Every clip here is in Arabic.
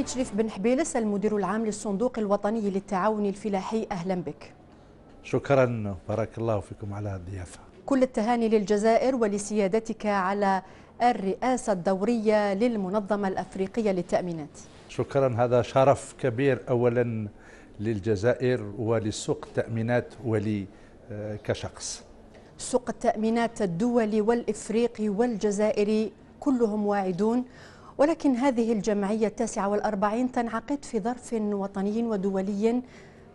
سيد شريف بن حبيلس المدير العام للصندوق الوطني للتعاون الفلاحي أهلا بك شكرا بارك الله فيكم على الضيافة كل التهاني للجزائر ولسيادتك على الرئاسة الدورية للمنظمة الأفريقية للتأمينات شكرا هذا شرف كبير أولا للجزائر ولسوق التأمينات ولي آه، كشخص سوق التأمينات الدولي والإفريقي والجزائري كلهم واعدون ولكن هذه الجمعية التاسعة والأربعين تنعقد في ظرف وطني ودولي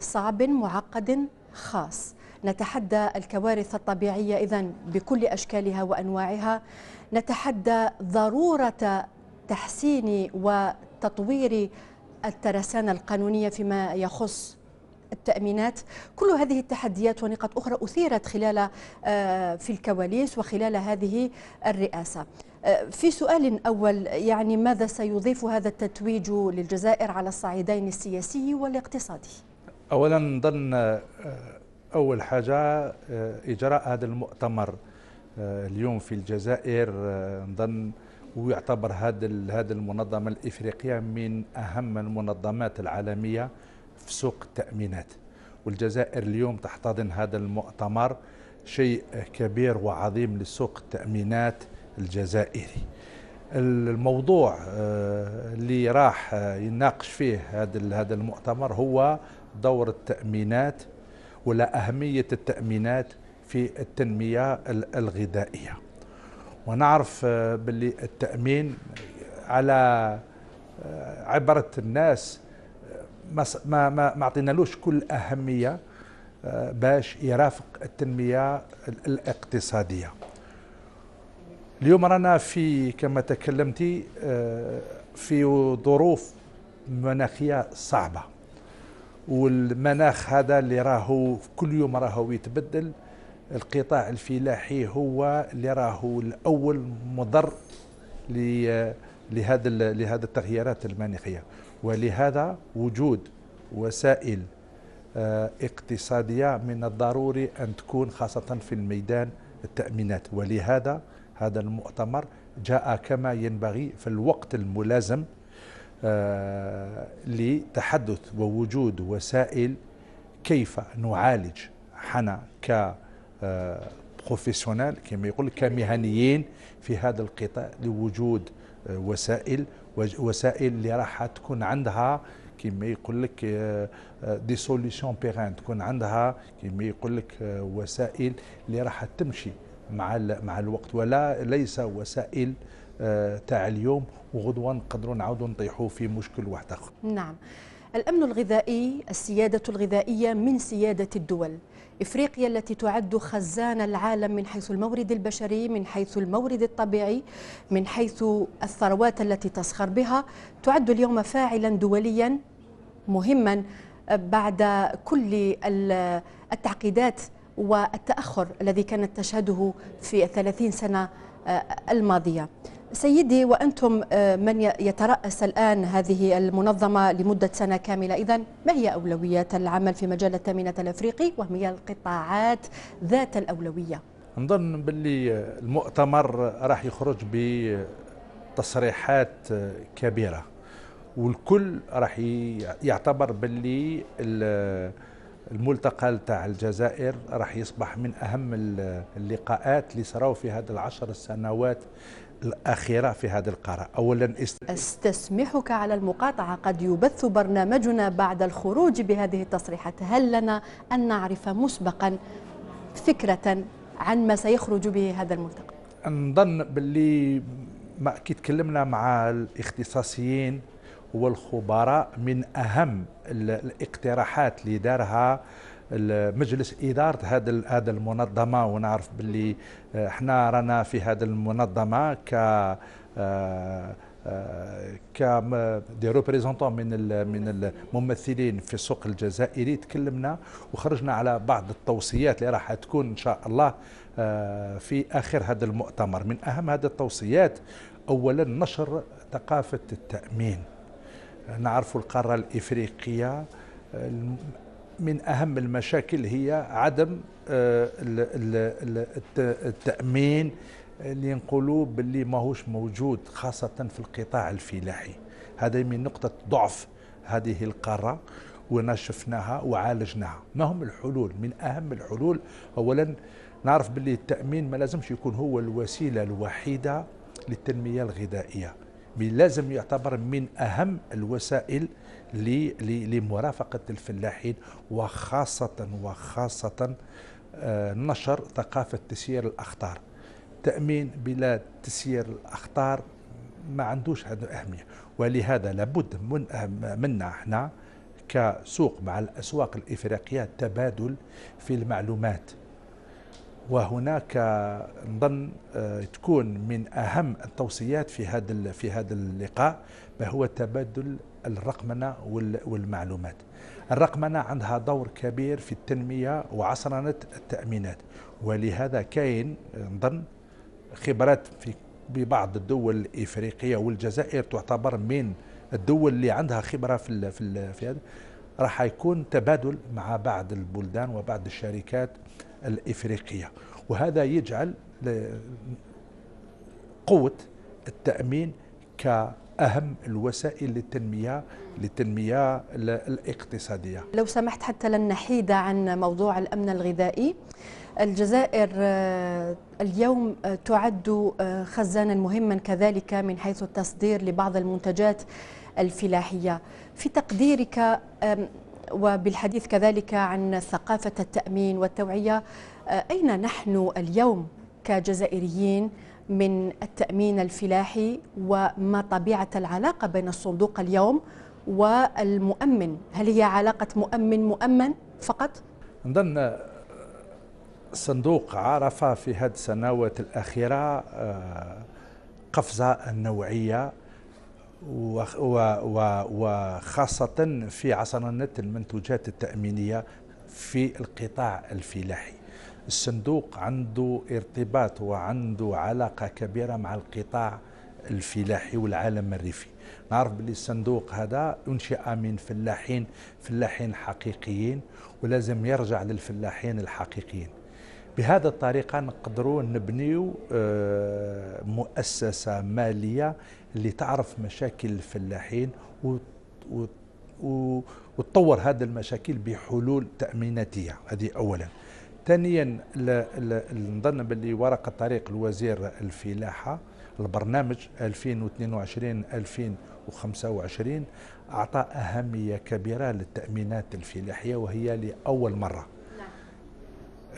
صعب معقد خاص نتحدى الكوارث الطبيعية إذا بكل أشكالها وأنواعها نتحدى ضرورة تحسين وتطوير الترسانة القانونية فيما يخص التأمينات كل هذه التحديات ونقاط أخرى أثيرت خلال آه، في الكواليس وخلال هذه الرئاسة آه، في سؤال أول يعني ماذا سيضيف هذا التتويج للجزائر على الصعيدين السياسي والاقتصادي أولا نظن آه، أول حاجة إجراء هذا المؤتمر اليوم في الجزائر نظن ويعتبر هذا هذا المنظمه الافريقيه من اهم المنظمات العالميه في سوق التأمينات والجزائر اليوم تحتضن هذا المؤتمر شيء كبير وعظيم لسوق التأمينات الجزائري الموضوع آه، اللي راح آه، يناقش فيه هذا هذا المؤتمر هو دور التأمينات ولا أهمية التأمينات في التنمية الغذائية ونعرف آه، باللي التأمين على عبرة الناس ما ما ما عطينالوش كل اهميه آه، باش يرافق التنميه الاقتصاديه اليوم رانا في كما تكلمتي آه، في ظروف مناخيه صعبه والمناخ هذا اللي راهو كل يوم راهو يتبدل القطاع الفلاحي هو اللي راهو الاول مضر لهذا لهذا التغييرات المناخيه ولهذا وجود وسائل آه، اقتصادية من الضروري أن تكون خاصة في الميدان التأمينات ولهذا هذا المؤتمر جاء كما ينبغي في الوقت الملازم آه، لتحدث ووجود وسائل كيف نعالج حنا ك بروفيسيونيل آه، كما يقول كمهنيين في هذا القطاع لوجود وسائل وسائل اللي راح تكون عندها كما يقول لك دي سوليسيون بيغان تكون عندها كما يقول لك آه، وسائل اللي راح تمشي مع مع الوقت ولا ليس وسائل آه، تاع اليوم وغدوه نقدروا نعاودوا نطيحوا في مشكل واحد اخر. نعم. الامن الغذائي السياده الغذائيه من سياده الدول. إفريقيا التي تعد خزان العالم من حيث المورد البشري من حيث المورد الطبيعي من حيث الثروات التي تسخر بها تعد اليوم فاعلا دوليا مهما بعد كل التعقيدات والتأخر الذي كانت تشهده في الثلاثين سنة آه، الماضية سيدي وأنتم آه، من يترأس الآن هذه المنظمة لمدة سنة كاملة إذا ما هي أولويات العمل في مجال التأمينات الأفريقي وهي القطاعات ذات الأولوية نظن باللي المؤتمر راح يخرج بتصريحات كبيرة والكل راح يعتبر باللي الملتقى تاع الجزائر راح يصبح من اهم اللقاءات اللي صراو في هذه العشر السنوات الأخيرة في هذا القرار أولا است... استسمحك على المقاطعة قد يبث برنامجنا بعد الخروج بهذه التصريحات هل لنا أن نعرف مسبقا فكرة عن ما سيخرج به هذا الملتقى نظن باللي ما كي تكلمنا مع الاختصاصيين والخبراء من أهم الاقتراحات اللي دارها مجلس اداره هذا هذا المنظمه ونعرف باللي احنا آه، رانا في هذا المنظمه ك آه، آه، ك دي ريبريزونطون من من الممثلين في السوق الجزائري تكلمنا وخرجنا على بعض التوصيات اللي راح تكون ان شاء الله في اخر هذا المؤتمر من اهم هذه التوصيات اولا نشر ثقافه التامين نعرف القاره الافريقيه من أهم المشاكل هي عدم آه، التأمين اللي آه، نقولوا باللي ماهوش موجود خاصة في القطاع الفلاحي هذا من نقطة ضعف هذه القارة ونشفناها وعالجناها ما هم الحلول من أهم الحلول أولا نعرف باللي التأمين ما لازمش يكون هو الوسيلة الوحيدة للتنمية الغذائية لازم يعتبر من أهم الوسائل لمرافقة الفلاحين وخاصة وخاصة آه، نشر ثقافة تسيير الأخطار تأمين بلا تسيير الأخطار ما عندوش هذه أهمية ولهذا لابد من منا احنا كسوق مع الأسواق الإفريقية تبادل في المعلومات وهناك نظن آه، تكون من أهم التوصيات في هذا في هذا اللقاء ما هو تبادل الرقمنة والمعلومات الرقمنة عندها دور كبير في التنمية وعصرنة التأمينات ولهذا كاين نظن خبرات في ببعض الدول الإفريقية والجزائر تعتبر من الدول اللي عندها خبرة في الـ في, الـ في هذا راح يكون تبادل مع بعض البلدان وبعض الشركات الإفريقية وهذا يجعل قوة التأمين ك اهم الوسائل للتنميه للتنميه الاقتصاديه. لو سمحت حتى لن نحيد عن موضوع الامن الغذائي. الجزائر آه، اليوم آه، تعد آه، خزانا مهما كذلك من حيث التصدير لبعض المنتجات الفلاحيه. في تقديرك وبالحديث كذلك عن ثقافه التامين والتوعيه اين نحن اليوم كجزائريين من التأمين الفلاحي وما طبيعة العلاقة بين الصندوق اليوم والمؤمن هل هي علاقة مؤمن مؤمن فقط؟ نظن الصندوق عرف في هذه السنوات الأخيرة آه، قفزة نوعية وخاصة في عصرنة المنتوجات التأمينية في القطاع الفلاحي الصندوق عنده ارتباط وعنده علاقة كبيرة مع القطاع الفلاحي والعالم الريفي نعرف باللي الصندوق هذا انشئ من فلاحين فلاحين حقيقيين ولازم يرجع للفلاحين الحقيقيين بهذا الطريقة نقدروا نبنيو آه، مؤسسة مالية اللي تعرف مشاكل الفلاحين وتطور هذه المشاكل بحلول تأميناتية هذه أولاً ثانيا نظن باللي ورقه طريق الوزير الفلاحه البرنامج 2022 2025 اعطى اهميه كبيره للتامينات الفلاحيه وهي لاول مره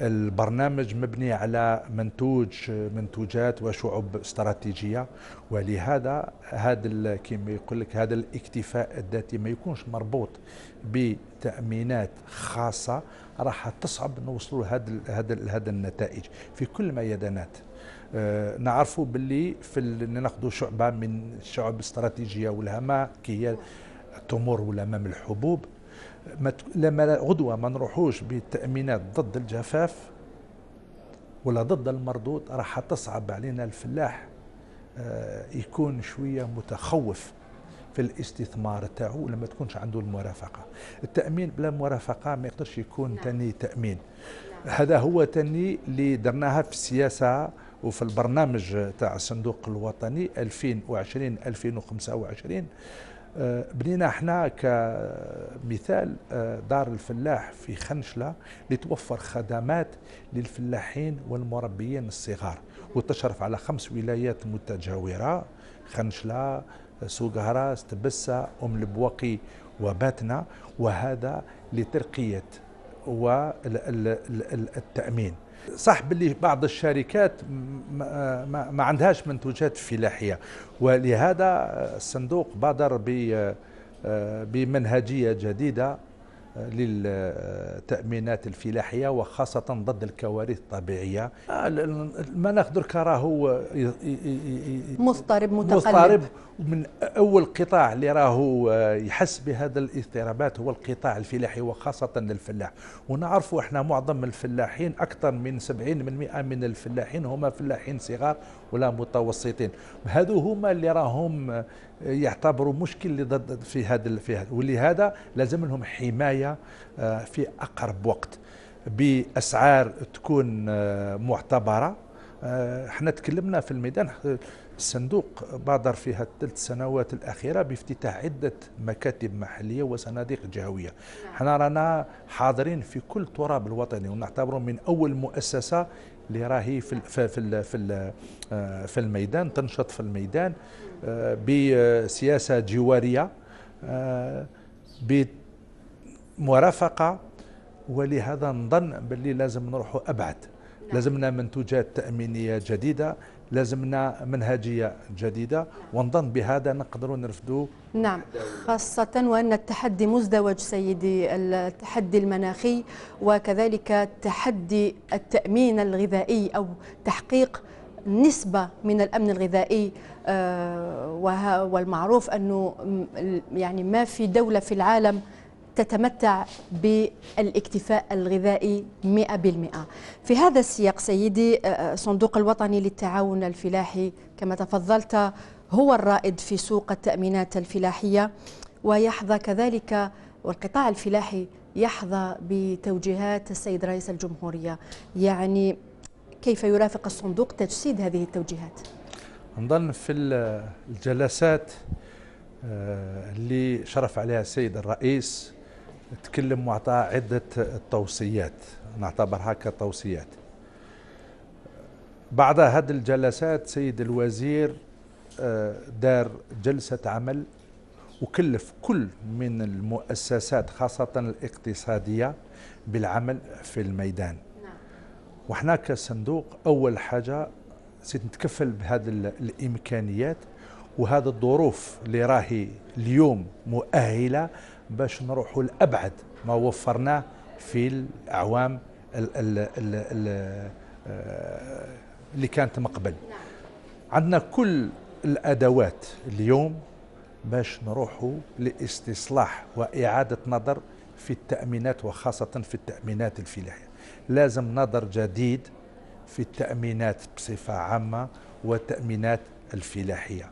البرنامج مبني على منتوج منتوجات وشعوب استراتيجيه ولهذا هذا كما يقول لك هذا الاكتفاء الذاتي ما يكونش مربوط بتامينات خاصه راح تصعب نوصلوا لهذا هذا هذا النتائج في كل ميدانات آه، نعرفوا باللي في ناخذوا شعبه من شعب استراتيجيه ولها ما كي هي التمور ولا مام الحبوب لما غدوه ما نروحوش بالتامينات ضد الجفاف ولا ضد المردود راح تصعب علينا الفلاح آه، يكون شويه متخوف في الاستثمار تاعو لما تكونش عنده المرافقه التامين بلا مرافقه ما يقدرش يكون لا. نعم. تاني تامين لا. نعم. هذا هو تاني اللي درناها في السياسه وفي البرنامج تاع الصندوق الوطني 2020 2025 آه، بنينا احنا كمثال آه، دار الفلاح في خنشلة لتوفر خدمات للفلاحين والمربيين الصغار وتشرف على خمس ولايات متجاورة خنشلة سوق هراس تبسة أم البواقي وباتنا وهذا لترقية والتأمين صح باللي بعض الشركات آه، ما, ما عندهاش منتوجات فلاحيه ولهذا آه، الصندوق بادر آه، بمنهجيه جديده للتأمينات الفلاحية وخاصة ضد الكوارث الطبيعية المناخ دركا راهو مضطرب متقلب مضطرب من أول قطاع اللي راهو يحس بهذا الاضطرابات هو القطاع الفلاحي وخاصة الفلاح ونعرفوا احنا معظم الفلاحين أكثر من 70% من الفلاحين هما فلاحين صغار ولا متوسطين هذو هما اللي راهم يعتبروا مشكل ضد في هذا في هذا ولهذا لازم لهم حمايه آه، في اقرب وقت باسعار تكون آه، معتبره احنا آه، تكلمنا في الميدان الصندوق بادر في الثلاث سنوات الأخيرة بافتتاح عدة مكاتب محلية وصناديق جهوية نعم. حنا رانا حاضرين في كل تراب الوطني ونعتبره من أول مؤسسة اللي راهي في الـ في الـ في الـ آه، في الميدان تنشط في الميدان آه، بسياسه جواريه آه، بمرافقه ولهذا نظن باللي لازم نروحوا ابعد نعم. لازمنا منتوجات تامينيه جديده لازمنا منهجية جديدة ونظن بهذا نقدروا نرفدوا نعم خاصة وأن التحدي مزدوج سيدي التحدي المناخي وكذلك تحدي التأمين الغذائي أو تحقيق نسبة من الأمن الغذائي آه، والمعروف أنه يعني ما في دولة في العالم تتمتع بالاكتفاء الغذائي 100% في هذا السياق سيدي آه، آه، صندوق الوطني للتعاون الفلاحي كما تفضلت هو الرائد في سوق التأمينات الفلاحية ويحظى كذلك والقطاع الفلاحي يحظى بتوجيهات السيد رئيس الجمهورية يعني كيف يرافق الصندوق تجسيد هذه التوجيهات؟ نظن في الجلسات آه، اللي شرف عليها السيد الرئيس تكلم واعطاه عده توصيات نعتبرها كتوصيات بعد هذه الجلسات سيد الوزير آه، دار جلسه عمل وكلف كل من المؤسسات خاصه الاقتصاديه بالعمل في الميدان نعم. وحنا كصندوق اول حاجه سنتكفل بهذه الامكانيات وهذه الظروف اللي راهي اليوم مؤهله باش نروحوا لأبعد ما وفرناه في الأعوام آه، اللي كانت مقبل نعم. عندنا كل الأدوات اليوم باش نروحوا لاستصلاح وإعادة نظر في التأمينات وخاصة في التأمينات الفلاحية لازم نظر جديد في التأمينات بصفة عامة والتأمينات الفلاحية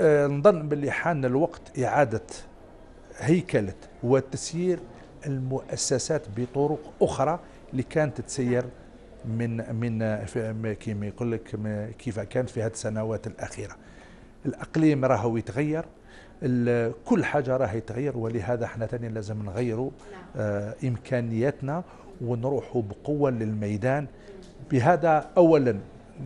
آه، نظن باللي حان الوقت إعادة هيكلة وتسيير المؤسسات بطرق أخرى اللي كانت تسير من من كيما يقول لك كيف كانت في هذه السنوات الأخيرة الأقليم راهو يتغير كل حاجة راهي يتغير ولهذا احنا ثاني لازم نغيروا آه إمكانياتنا ونروحوا بقوة للميدان بهذا أولا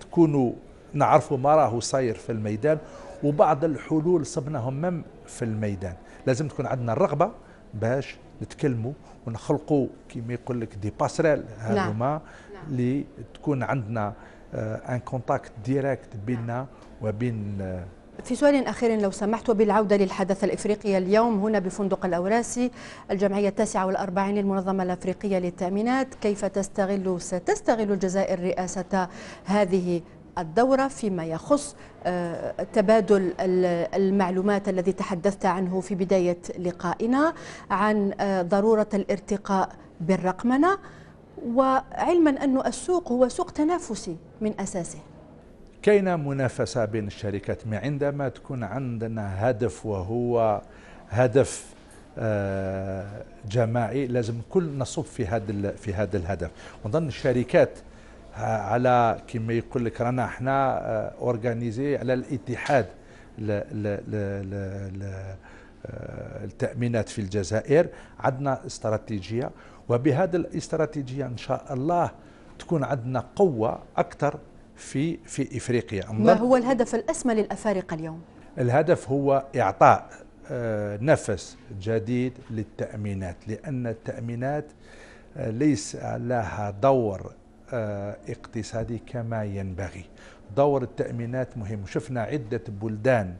تكونوا نعرفوا ما راهو صاير في الميدان وبعض الحلول صبناهم مم في الميدان لازم تكون عندنا الرغبه باش نتكلموا ونخلقوا كما يقول لك دي باسريل هذوما اللي نعم. نعم. تكون عندنا ان كونتاكت ديريكت بيننا نعم. وبين آه، في سؤال أخير لو سمحت وبالعودة للحدث الإفريقي اليوم هنا بفندق الأوراسي الجمعية التاسعة والأربعين للمنظمة الأفريقية للتأمينات كيف تستغل ستستغل الجزائر رئاسة هذه الدورة فيما يخص آه، تبادل المعلومات الذي تحدثت عنه في بداية لقائنا عن آه، ضرورة الارتقاء بالرقمنة وعلما أن السوق هو سوق تنافسي من أساسه كينا منافسة بين الشركات عندما تكون عندنا هدف وهو هدف آه، جماعي لازم كل نصب في هذا في هذا الهدف ونظن الشركات آه، على كما يقول لك رانا احنا اورغانيزي آه، على الاتحاد آه، التامينات في الجزائر عندنا استراتيجيه وبهذا الاستراتيجيه ان شاء الله تكون عندنا قوه اكثر في في افريقيا ما هو الهدف الاسمى للافارقه اليوم الهدف هو اعطاء نفس جديد للتامينات لان التامينات ليس لها دور آه، اقتصادي كما ينبغي دور التأمينات مهم شفنا عدة بلدان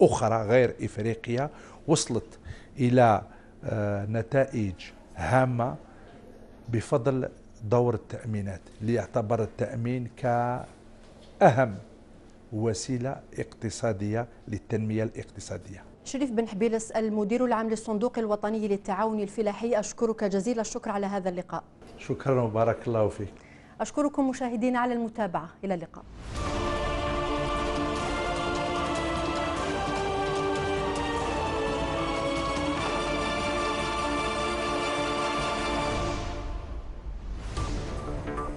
أخرى غير إفريقيا وصلت إلى آه، نتائج هامة بفضل دور التأمينات ليعتبر التأمين كأهم وسيلة اقتصادية للتنمية الاقتصادية شريف بن حبيلس المدير العام للصندوق الوطني للتعاون الفلاحي أشكرك جزيل الشكر على هذا اللقاء شكرا وبارك الله فيك أشكركم مشاهدين على المتابعة إلى اللقاء